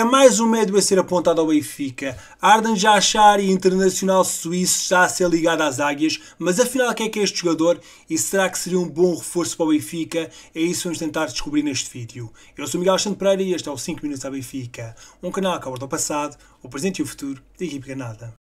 É mais um médio a ser apontado ao Benfica. Arden e internacional suíço, está a ser ligado às águias, mas afinal quem é que é este jogador e será que seria um bom reforço para o Benfica? É isso que vamos tentar descobrir neste vídeo. Eu sou Miguel Alexandre Pereira e este é o 5 Minutos à Benfica, um canal que aborda o passado, o presente e o futuro da equipe ganada.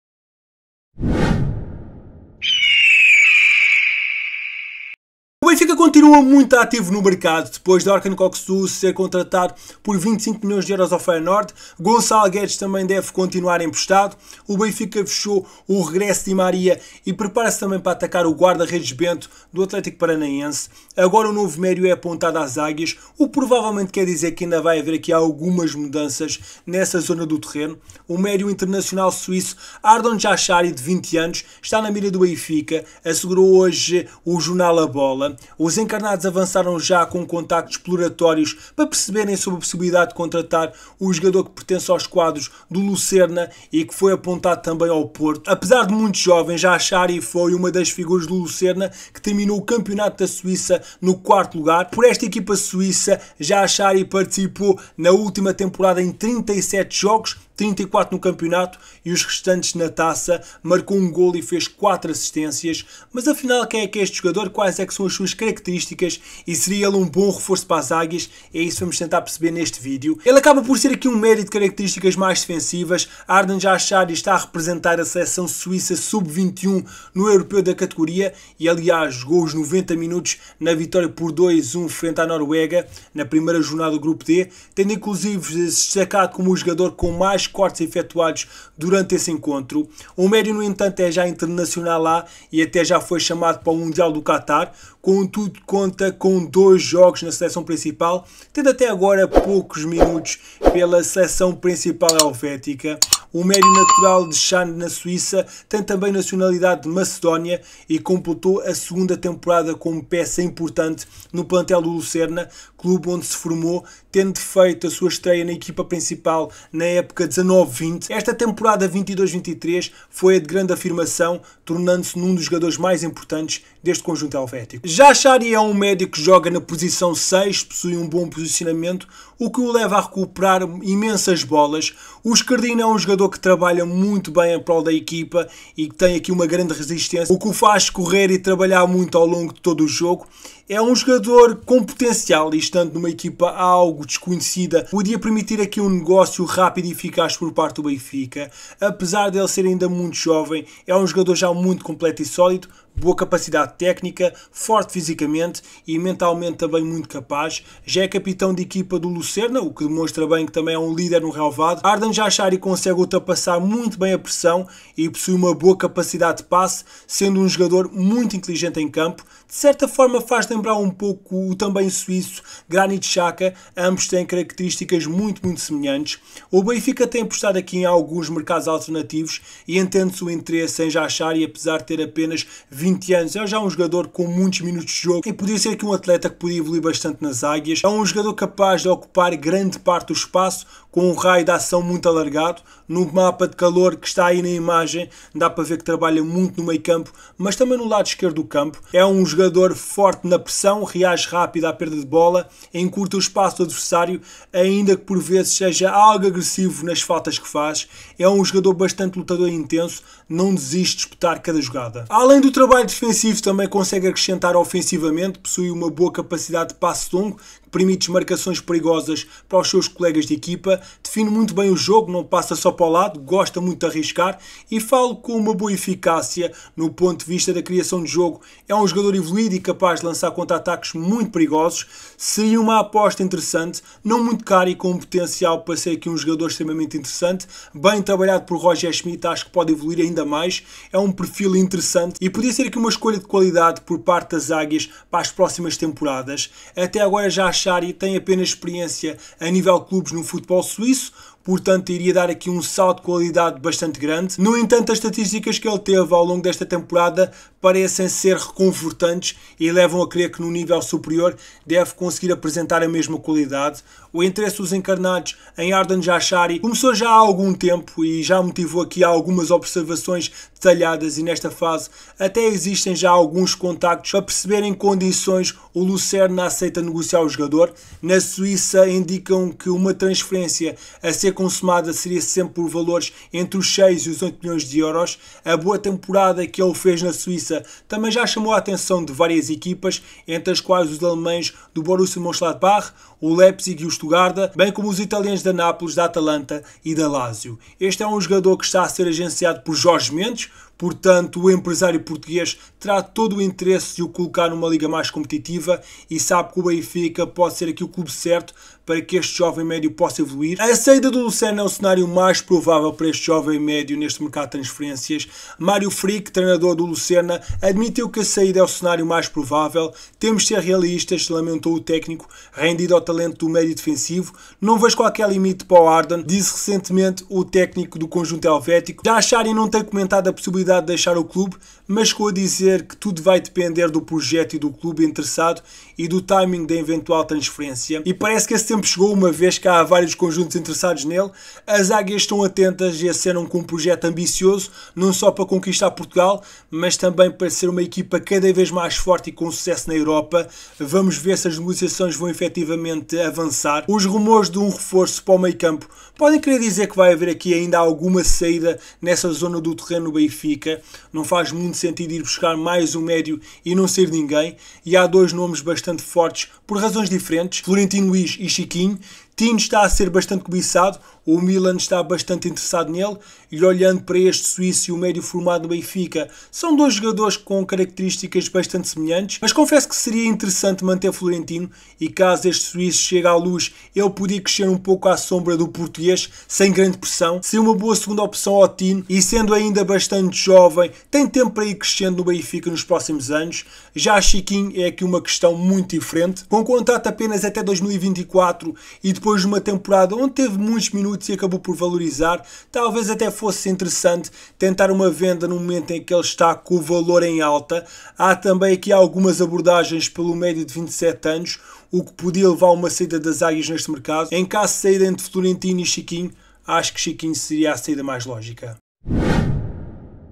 continua muito ativo no mercado, depois de Orkan Koksu ser contratado por 25 milhões de euros ao Feyenoord. Gonçalo Guedes também deve continuar emprestado. O Benfica fechou o regresso de Maria e prepara-se também para atacar o guarda-redes Bento do Atlético Paranaense. Agora o novo médio é apontado às águias, o que provavelmente quer dizer que ainda vai haver aqui algumas mudanças nessa zona do terreno. O médio internacional suíço Ardon Jachari, de 20 anos, está na mira do Benfica, assegurou hoje o jornal A Bola. Os encarnados avançaram já com contactos exploratórios para perceberem sobre a possibilidade de contratar o jogador que pertence aos quadros do Lucerna e que foi apontado também ao Porto. Apesar de muito jovem, já Achari foi uma das figuras do Lucerna que terminou o campeonato da Suíça no quarto lugar. Por esta equipa suíça, já Achari participou na última temporada em 37 jogos 34 no campeonato e os restantes na taça, marcou um gol e fez 4 assistências, mas afinal quem é que é este jogador, quais é são as suas características e seria ele um bom reforço para as águias? É isso que vamos tentar perceber neste vídeo. Ele acaba por ser aqui um mérito de características mais defensivas, Arden e está a representar a seleção suíça sub-21 no europeu da categoria e aliás jogou os 90 minutos na vitória por 2-1 frente à Noruega na primeira jornada do grupo D, tendo inclusive destacado como o jogador com mais mais cortes efetuados durante esse encontro. O Médio, no entanto, é já internacional lá e até já foi chamado para o Mundial do Qatar. Contudo, conta com dois jogos na seleção principal, tendo até agora poucos minutos pela seleção principal helvética. O médio natural de Chan na Suíça, tem também nacionalidade de Macedónia e completou a segunda temporada como peça importante no plantel do Lucerna, clube onde se formou, tendo feito a sua estreia na equipa principal na época 19-20. Esta temporada 22-23 foi a de grande afirmação, tornando-se num dos jogadores mais importantes deste conjunto helvético. Já Xari é um médio que joga na posição 6, possui um bom posicionamento, o que o leva a recuperar imensas bolas. O Escardino é um jogador jogador que trabalha muito bem em prol da equipa e que tem aqui uma grande resistência, o que o faz correr e trabalhar muito ao longo de todo o jogo. É um jogador com potencial e estando numa equipa algo desconhecida, podia permitir aqui um negócio rápido e eficaz por parte do Benfica. Apesar dele ser ainda muito jovem, é um jogador já muito completo e sólido, boa capacidade técnica, forte fisicamente e mentalmente também muito capaz. Já é capitão de equipa do Lucerna, o que demonstra bem que também é um líder no relvado. Arden Jachari consegue ultrapassar muito bem a pressão e possui uma boa capacidade de passe, sendo um jogador muito inteligente em campo. De certa forma faz lembrar um pouco o também suíço Granit Xhaka, ambos têm características muito, muito semelhantes. O Benfica tem apostado aqui em alguns mercados alternativos e entende-se o interesse em Jachari, apesar de ter apenas 20 20 anos, é já um jogador com muitos minutos de jogo e podia ser que um atleta que podia evoluir bastante nas águias. É um jogador capaz de ocupar grande parte do espaço com um raio de ação muito alargado. No mapa de calor que está aí na imagem, dá para ver que trabalha muito no meio campo, mas também no lado esquerdo do campo. É um jogador forte na pressão, reage rápido à perda de bola, encurta o espaço do adversário, ainda que por vezes seja algo agressivo nas faltas que faz. É um jogador bastante lutador e intenso, não desiste de disputar cada jogada. Além do trabalho trabalho defensivo também consegue acrescentar ofensivamente, possui uma boa capacidade de passe longo permite marcações perigosas para os seus colegas de equipa, define muito bem o jogo, não passa só para o lado, gosta muito de arriscar e falo com uma boa eficácia no ponto de vista da criação de jogo. É um jogador evoluído e capaz de lançar contra-ataques muito perigosos. Seria uma aposta interessante, não muito cara e com um potencial para ser aqui um jogador extremamente interessante. Bem trabalhado por Roger Schmidt, acho que pode evoluir ainda mais. É um perfil interessante e podia ser aqui uma escolha de qualidade por parte das águias para as próximas temporadas. Até agora já achei e tem apenas experiência a nível clubes no futebol suíço portanto iria dar aqui um salto de qualidade bastante grande. No entanto, as estatísticas que ele teve ao longo desta temporada parecem ser reconfortantes e levam a crer que no nível superior deve conseguir apresentar a mesma qualidade. O interesse dos encarnados em Arden Jachari começou já há algum tempo e já motivou aqui algumas observações detalhadas e nesta fase até existem já alguns contactos para perceber em condições o Lucerna aceita negociar o jogador. Na Suíça indicam que uma transferência a ser consumada seria sempre por valores entre os 6 e os 8 milhões de euros. A boa temporada que ele fez na Suíça também já chamou a atenção de várias equipas, entre as quais os alemães do Borussia Mönchengladbach, o Leipzig e o Stuttgart, bem como os italianos da Nápoles, da Atalanta e da Lazio. Este é um jogador que está a ser agenciado por Jorge Mendes, Portanto, o empresário português terá todo o interesse de o colocar numa liga mais competitiva e sabe que o Benfica pode ser aqui o clube certo para que este jovem médio possa evoluir. A saída do Lucena é o cenário mais provável para este jovem médio neste mercado de transferências. Mário Frick, treinador do Lucena, admitiu que a saída é o cenário mais provável. Temos de ser realistas, lamentou o técnico, rendido ao talento do médio defensivo. Não vejo qualquer limite para o Arden, disse recentemente o técnico do conjunto helvético. Já acharem não ter comentado a possibilidade possibilidade de deixar o clube, mas com a dizer que tudo vai depender do projeto e do clube interessado e do timing da eventual transferência. E parece que esse tempo chegou, uma vez que há vários conjuntos interessados nele. As águias estão atentas e acenam com um projeto ambicioso, não só para conquistar Portugal, mas também para ser uma equipa cada vez mais forte e com sucesso na Europa. Vamos ver se as negociações vão efetivamente avançar. Os rumores de um reforço para o meio campo podem querer dizer que vai haver aqui ainda alguma saída nessa zona do terreno Benfica. Não faz muito sentido ir buscar mais um médio e não ser ninguém. E há dois nomes bastante bastante fortes por razões diferentes, Florentino Luiz e Chiquinho, Tino está a ser bastante cobiçado, o Milan está bastante interessado nele e olhando para este suíço e o médio formado no Benfica, são dois jogadores com características bastante semelhantes, mas confesso que seria interessante manter Florentino e caso este suíço chegue à luz, ele podia crescer um pouco à sombra do português, sem grande pressão, ser uma boa segunda opção ao Tino e sendo ainda bastante jovem, tem tempo para ir crescendo no Benfica nos próximos anos. Já Chiquinho é aqui uma questão muito diferente, com contrato apenas até 2024 e depois depois de uma temporada onde teve muitos minutos e acabou por valorizar, talvez até fosse interessante tentar uma venda no momento em que ele está com o valor em alta. Há também aqui algumas abordagens pelo médio de 27 anos, o que podia levar a uma saída das águias neste mercado. Em caso de saída entre Florentino e Chiquinho, acho que Chiquinho seria a saída mais lógica.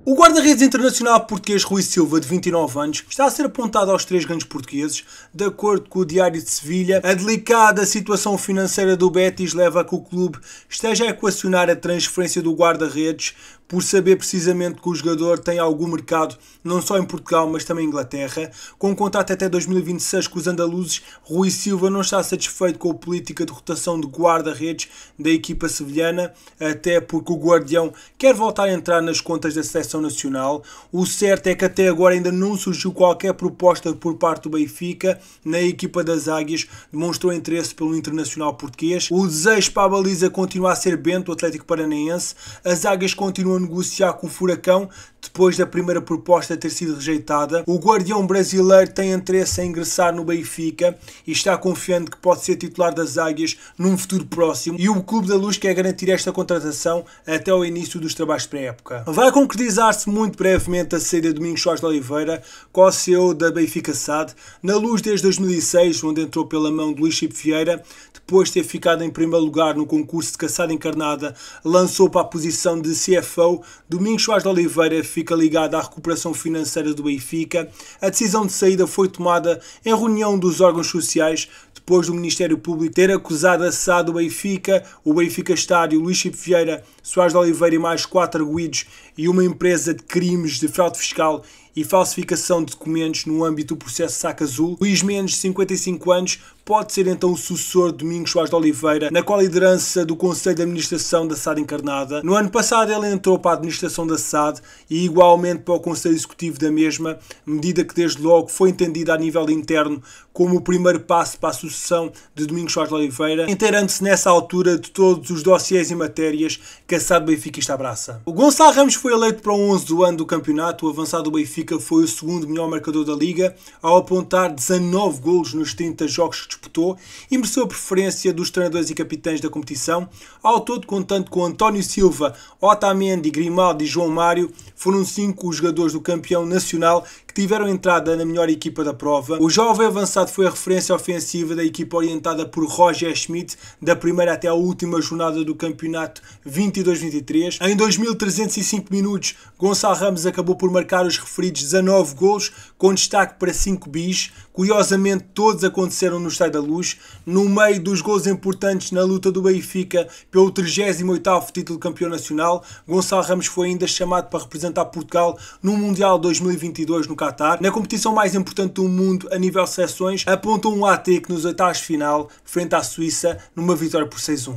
O guarda-redes internacional português Rui Silva, de 29 anos, está a ser apontado aos três grandes portugueses. De acordo com o Diário de Sevilha, a delicada situação financeira do Betis leva a que o clube esteja a equacionar a transferência do guarda-redes por saber precisamente que o jogador tem algum mercado, não só em Portugal, mas também em Inglaterra. Com contato até 2026 com os andaluzes, Rui Silva não está satisfeito com a política de rotação de guarda-redes da equipa sevilhana, até porque o Guardião quer voltar a entrar nas contas da seleção nacional. O certo é que até agora ainda não surgiu qualquer proposta por parte do Benfica, na equipa das Águias demonstrou interesse pelo internacional português. O desejo para a baliza continua a ser Bento, o Atlético Paranaense. As Águias continuam a negociar com o Furacão depois da primeira proposta ter sido rejeitada, o guardião brasileiro tem interesse em ingressar no Benfica e está confiante que pode ser titular das Águias num futuro próximo e o Clube da Luz quer garantir esta contratação até o início dos trabalhos pré-época. Vai concretizar-se muito brevemente a saída de Domingos Soares de Oliveira, co-CEO da Benfica SAD, na Luz desde 2006, onde entrou pela mão de Luís Chip Vieira, depois de ter ficado em primeiro lugar no concurso de caçada encarnada, lançou para a posição de CFO Domingos Soares de Oliveira fica ligada à recuperação financeira do Benfica, a decisão de saída foi tomada em reunião dos órgãos sociais depois do Ministério Público ter acusado a SAD do Benfica, o Benfica Estádio, Luís Chipe Vieira, Soares de Oliveira e mais quatro arguídos e uma empresa de crimes de fraude fiscal e falsificação de documentos no âmbito do processo Saca Azul. Luís Mendes, 55 anos, pode ser então o sucessor de Domingos Soares de Oliveira, na qual liderança do Conselho de Administração da SAD Encarnada. No ano passado ele entrou para a administração da SAD e igualmente para o Conselho Executivo da mesma, medida que desde logo foi entendida a nível interno como o primeiro passo para a sucessão de Domingos Soares de Oliveira, inteirando-se nessa altura de todos os dossiês e matérias caçado está abraça. O Gonçalo Ramos foi eleito para o 11 do ano do campeonato, o avançado do Benfica foi o segundo melhor marcador da liga, ao apontar 19 golos nos 30 jogos que disputou e mereceu a preferência dos treinadores e capitães da competição, ao todo contando com António Silva, Otamendi, Grimaldi e João Mário, foram cinco os jogadores do campeão nacional que tiveram entrada na melhor equipa da prova. O jovem avançado foi a referência ofensiva da equipa orientada por Roger Schmidt, da primeira até a última jornada do campeonato 22-23. Em 2.305 minutos, Gonçalo Ramos acabou por marcar os referidos 19 gols, com destaque para 5 bis. Curiosamente, todos aconteceram no Estádio da Luz. No meio dos gols importantes na luta do Benfica pelo 38 título campeão nacional, Gonçalo Ramos foi ainda chamado para representar Portugal no Mundial 2022 no Qatar. Na competição mais importante do mundo a nível de seleções, apontam um AT que nos oitavos de final frente à Suíça numa vitória por 6-1.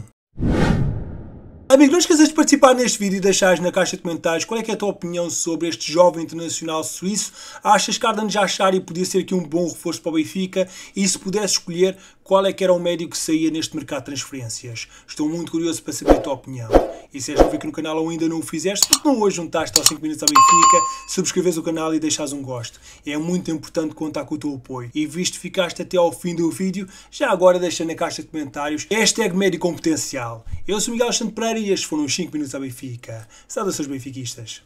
Amigo, não esqueças de participar neste vídeo e deixares na caixa de comentários qual é, é a tua opinião sobre este jovem internacional suíço. Achas que Arden e podia ser aqui um bom reforço para o Benfica? E se pudesse escolher, qual é que era o médio que saía neste mercado de transferências? Estou muito curioso para saber a tua opinião. E se és novo aqui no canal ou ainda não o fizeste, porque não hoje juntaste aos 5 minutos ao Benfica, subscreves o canal e deixas um gosto. É muito importante contar com o teu apoio. E visto que ficaste até ao fim do vídeo, já agora deixa na caixa de comentários hashtag médio competencial. Eu sou Miguel Alexandre Pereira e estes foram os 5 minutos à Benfica. Saudações benfiquistas.